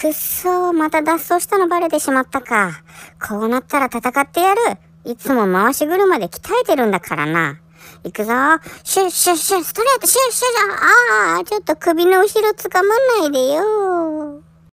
くっそー、また脱走したのバレてしまったか。こうなったら戦ってやる。いつも回し車で鍛えてるんだからな。行くぞシュッシュッシュッ、ストレート、シュッシュッシュッ、あー、ちょっと首の後ろつかまないでよ